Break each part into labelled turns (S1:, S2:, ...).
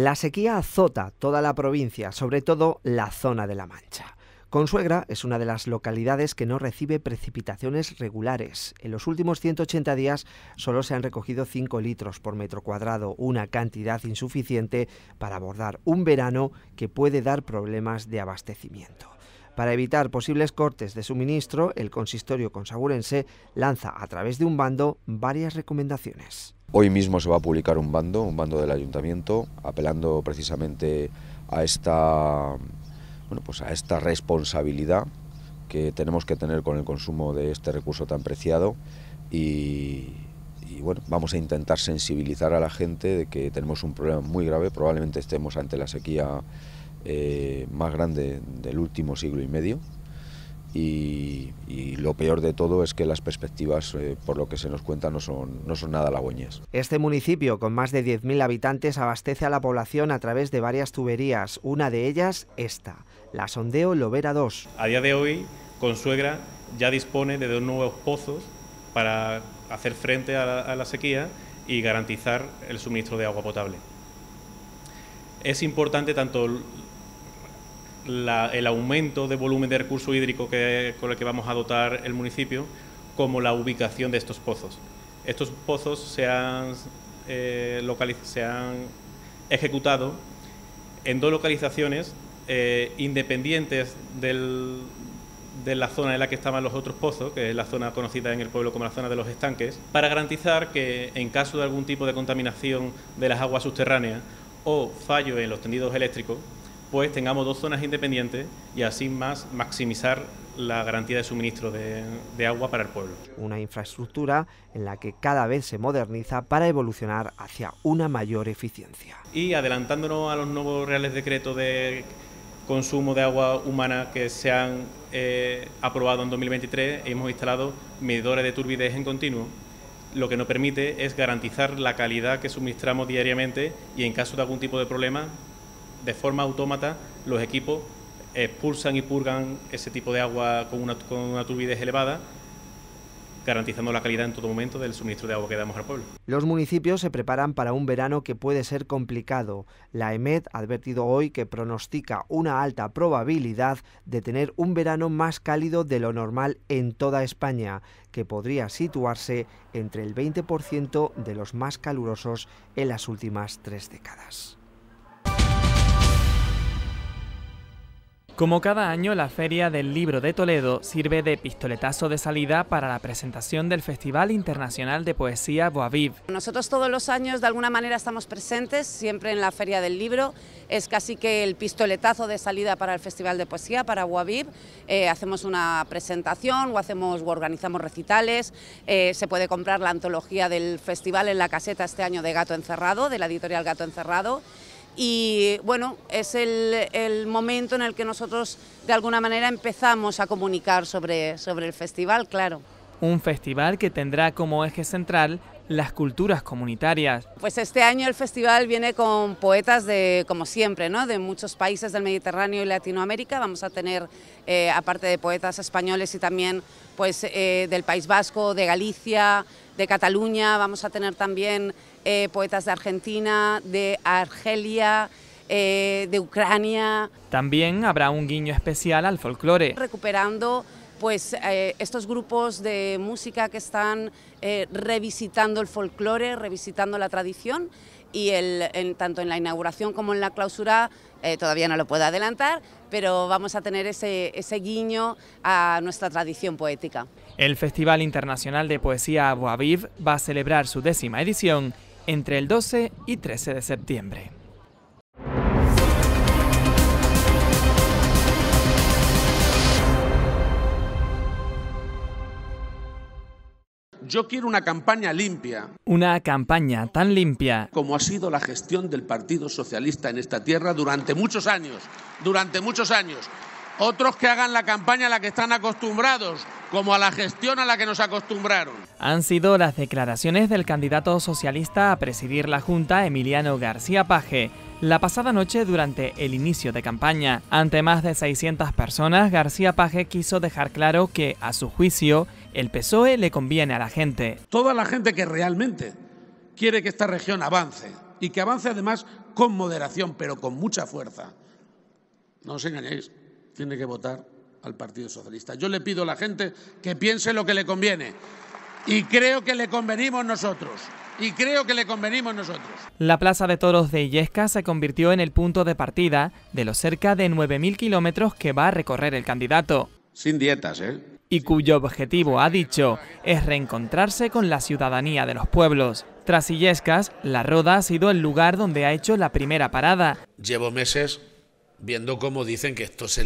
S1: La sequía azota toda la provincia, sobre todo la zona de La Mancha. Consuegra es una de las localidades que no recibe precipitaciones regulares. En los últimos 180 días solo se han recogido 5 litros por metro cuadrado, una cantidad insuficiente para abordar un verano que puede dar problemas de abastecimiento. Para evitar posibles cortes de suministro, el consistorio consagurense lanza a través de un bando varias recomendaciones. Hoy mismo se va a publicar un bando, un bando del ayuntamiento, apelando precisamente a esta, bueno, pues a esta responsabilidad que tenemos que tener con el consumo de este recurso tan preciado y, bueno, vamos a intentar sensibilizar a la gente de que tenemos un problema muy grave, probablemente estemos ante la sequía eh, más grande del último siglo y medio. Y, lo peor de todo es que las perspectivas, eh, por lo que se nos cuenta, no son, no son nada halagüeñas. Este municipio, con más de 10.000 habitantes, abastece a la población a través de varias tuberías, una de ellas esta, la sondeo Lovera 2.
S2: A día de hoy, Consuegra ya dispone de dos nuevos pozos para hacer frente a la sequía y garantizar el suministro de agua potable. Es importante tanto el aumento de volumen de recurso hídrico que, con el que vamos a dotar el municipio, como la ubicación de estos pozos. Estos pozos se han, eh, se ejecutado en dos localizaciones eh, independientes de la zona en la que estaban los otros pozos, que es la zona conocida en el pueblo como la zona de los estanques, para garantizar que en caso de algún tipo de contaminación de las aguas subterráneas o fallo en los tendidos eléctricos, pues tengamos dos zonas independientes y así más maximizar la garantía de suministro de, agua para el pueblo. Una
S1: infraestructura en la que cada vez se moderniza para evolucionar hacia una mayor eficiencia.
S2: Y adelantándonos a los nuevos reales decretos de consumo de agua humana que se han eh, aprobado en 2023, hemos instalado medidores de turbidez en continuo lo que nos permite es garantizar la calidad que suministramos diariamente y en caso de algún tipo de problema de forma autómata los equipos expulsan eh, y purgan ese tipo de agua con una, turbidez elevada garantizando la calidad en todo momento del suministro de agua que damos al pueblo.
S1: Los municipios se preparan para un verano que puede ser complicado. La EMED ha advertido hoy que pronostica una alta probabilidad de tener un verano más cálido de lo normal en toda España, que podría situarse entre el 20% de los más calurosos en las últimas tres décadas. Como cada
S3: año, la Feria del Libro de Toledo sirve de pistoletazo de salida para la presentación del Festival Internacional de Poesía Boaviv.
S4: Nosotros todos los años de alguna manera estamos presentes, siempre en la Feria del Libro, es casi que el pistoletazo de salida para el Festival de Poesía, para Boaviv. Eh, hacemos una presentación o, hacemos, o organizamos recitales, eh, se puede comprar la antología del festival en la caseta este año de Gato Encerrado, de la editorial Gato Encerrado y bueno, es el, momento en el que nosotros de alguna manera empezamos a comunicar sobre, sobre el festival, claro.
S3: Un festival que tendrá como eje central las culturas comunitarias.
S4: Pues este año el festival viene con poetas de, como siempre, ¿no? de muchos países del Mediterráneo y Latinoamérica. Vamos a tener, eh, aparte de poetas españoles y también pues, eh, del País Vasco, de Galicia, de Cataluña, vamos a tener también eh, poetas de Argentina, de Argelia, eh, de Ucrania.
S3: También habrá un guiño especial al folclore.
S4: Recuperando pues eh, estos grupos de música que están revisitando el folclore, revisitando la tradición y el, tanto en la inauguración como en la clausura, todavía no lo puedo adelantar, pero vamos a tener ese, guiño a nuestra tradición poética.
S3: El Festival Internacional de Poesía Abu va a celebrar su décima edición entre el 12 y 13 de septiembre.
S5: Yo quiero una campaña limpia.
S3: Una campaña tan limpia.
S5: Como ha sido la gestión del Partido Socialista en esta tierra durante muchos años. Durante muchos años otros que hagan la campaña a la que están acostumbrados, como a la gestión a la que nos acostumbraron.
S3: Han sido las declaraciones del candidato socialista a presidir la Junta, Emiliano García Paje, la pasada noche durante el inicio de campaña. Ante más de 600 personas, García Paje quiso dejar claro que, a su juicio, el PSOE le conviene a la gente.
S5: Toda la gente que realmente quiere que esta región avance, y que avance además con moderación, pero con mucha fuerza. No os engañéis, tiene que votar al Partido Socialista. Yo le pido a la gente que piense lo que le conviene. Y creo que le convenimos nosotros. Y creo que le convenimos nosotros.
S3: La Plaza de Toros de Illescas se convirtió en el punto de partida de los cerca de 9.000 kilómetros que va a recorrer el candidato. Sin dietas, ¿eh? Y cuyo objetivo, ha dicho, es reencontrarse con la ciudadanía de los pueblos. Tras Illescas, La Roda ha sido el lugar donde ha hecho la primera parada.
S5: Llevo meses viendo cómo dicen que esto, es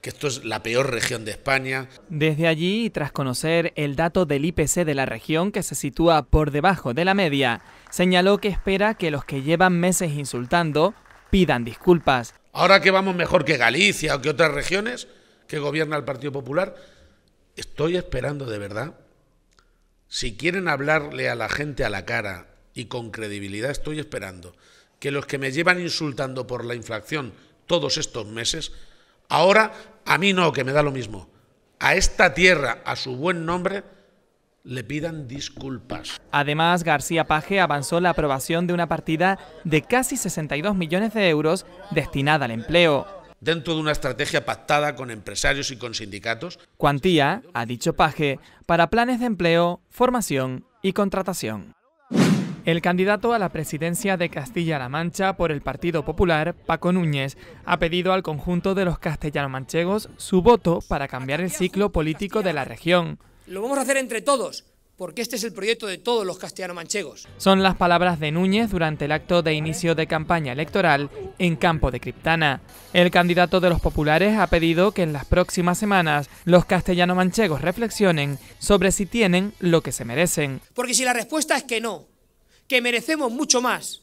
S5: que esto es la peor región de España.
S3: Desde allí, tras conocer el dato del IPC de la región que se sitúa por debajo de la media, señaló que espera que los que llevan
S5: meses insultando pidan disculpas. Ahora que vamos mejor que Galicia o que otras regiones que gobierna el Partido Popular, estoy esperando de verdad. Si quieren hablarle a la gente a la cara y con credibilidad, estoy esperando que los que me llevan insultando por la inflación todos estos meses, ahora a mí no, que me da lo mismo, a esta tierra, a su buen nombre, le pidan disculpas.
S3: Además, García Paje avanzó la aprobación de una partida de casi 62 millones de euros destinada al empleo.
S5: Dentro de una estrategia pactada con empresarios y con sindicatos.
S3: Cuantía, ha dicho Paje, para planes de empleo, formación y contratación. El candidato a la presidencia de Castilla-La Mancha por el Partido Popular, Paco Núñez, ha pedido al conjunto de los castellano-manchegos su voto para cambiar el ciclo político de la región.
S6: Lo vamos a hacer entre todos, porque este es el proyecto de todos los castellano-manchegos.
S3: Son las palabras de Núñez durante el acto de inicio de campaña electoral en Campo de Criptana. El candidato de los populares ha pedido que en las próximas semanas los castellano-manchegos reflexionen sobre si tienen lo que se merecen.
S6: Porque si la respuesta es que no, que merecemos mucho más,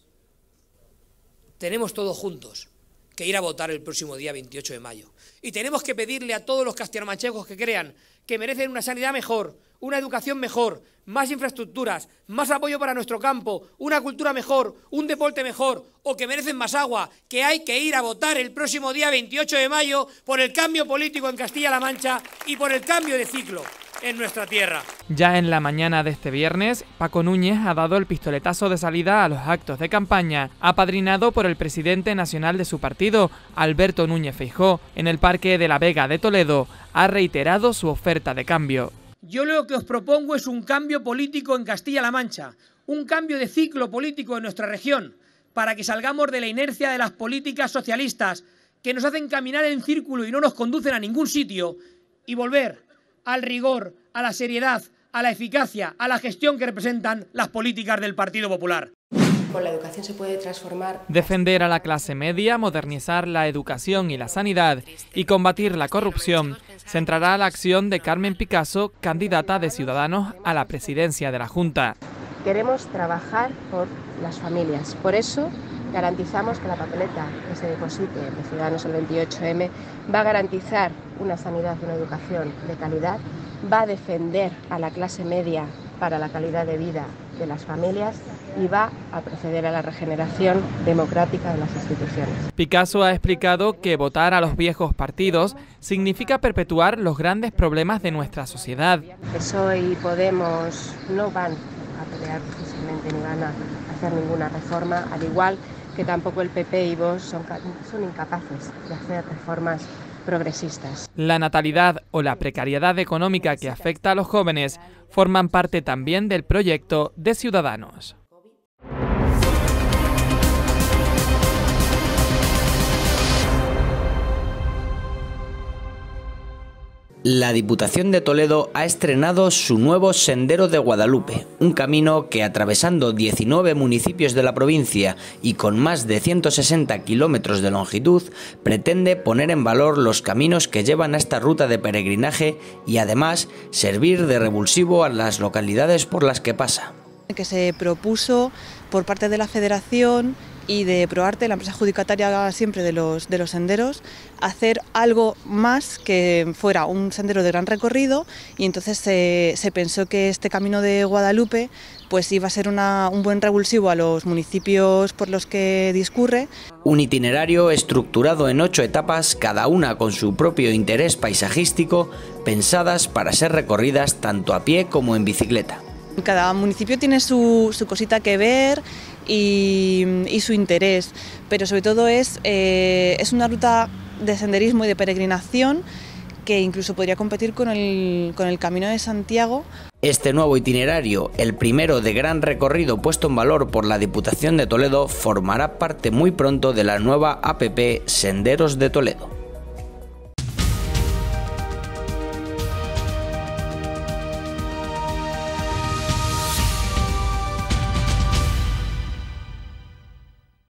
S6: tenemos todos juntos que ir a votar el próximo día 28 de mayo. Y tenemos que pedirle a todos los castellanomanchegos que crean que merecen una sanidad mejor, una educación mejor, más infraestructuras, más apoyo para nuestro campo, una cultura mejor, un deporte mejor o que merecen más agua, que hay que ir a votar el próximo día 28 de mayo por el cambio político en Castilla-La Mancha y por el cambio de ciclo en nuestra tierra.
S3: Ya en la mañana de este viernes, Paco Núñez ha dado el pistoletazo de salida a los actos de campaña, apadrinado por el presidente nacional de su partido, Alberto Núñez Feijó, en el Parque de la Vega de Toledo, ha reiterado su oferta de cambio.
S6: Yo lo que os propongo es un cambio político en Castilla-La Mancha, un cambio de ciclo político en nuestra región, para que salgamos de la inercia de las políticas socialistas que nos hacen caminar en círculo y no nos conducen a ningún sitio, y volver al rigor, a la seriedad, a la eficacia, a la gestión que representan las políticas del Partido Popular.
S4: Con la educación se puede transformar.
S3: Defender a la clase media, modernizar la educación y la sanidad y combatir la corrupción centrará la acción de Carmen Picasso, candidata de Ciudadanos a la presidencia de la Junta.
S4: Queremos trabajar por las familias. Por eso garantizamos que la papeleta que se deposite de Ciudadanos el 28M va a garantizar una sanidad y una educación de calidad, va a defender a la clase media para la calidad de vida de las familias y va a proceder a la regeneración democrática de las instituciones.
S3: Picasso ha explicado que votar a los viejos partidos significa perpetuar los grandes problemas de nuestra sociedad.
S4: PSOE y Podemos no van a pelear precisamente ni van a hacer ninguna reforma, al igual que tampoco el PP y vos son, son incapaces de hacer reformas progresistas.
S3: La natalidad o la precariedad económica que afecta a los jóvenes forman parte también del proyecto de Ciudadanos.
S1: La Diputación de Toledo ha estrenado su nuevo Sendero de Guadalupe, un camino que atravesando 19 municipios de la provincia y con más de 160 kilómetros de longitud, pretende poner en valor los caminos que llevan a esta ruta de peregrinaje y además servir de revulsivo a las localidades por las que pasa. Que se propuso por parte de la Federación y de ProArte, la empresa adjudicataria siempre de los, de los senderos, hacer algo más que fuera un sendero de gran recorrido y entonces se, pensó que este camino de Guadalupe pues iba a ser un buen revulsivo a los municipios por los que discurre. Un itinerario estructurado en ocho etapas, cada una con su propio interés paisajístico, pensadas para ser recorridas tanto a pie como en bicicleta. Cada municipio tiene su, su cosita que ver y, su interés, pero sobre todo es, eh, es una ruta de senderismo y de peregrinación que incluso podría competir con el, con el, Camino de Santiago. Este nuevo itinerario, el primero de gran recorrido puesto en valor por la Diputación de Toledo, formará parte muy pronto de la nueva APP Senderos de Toledo.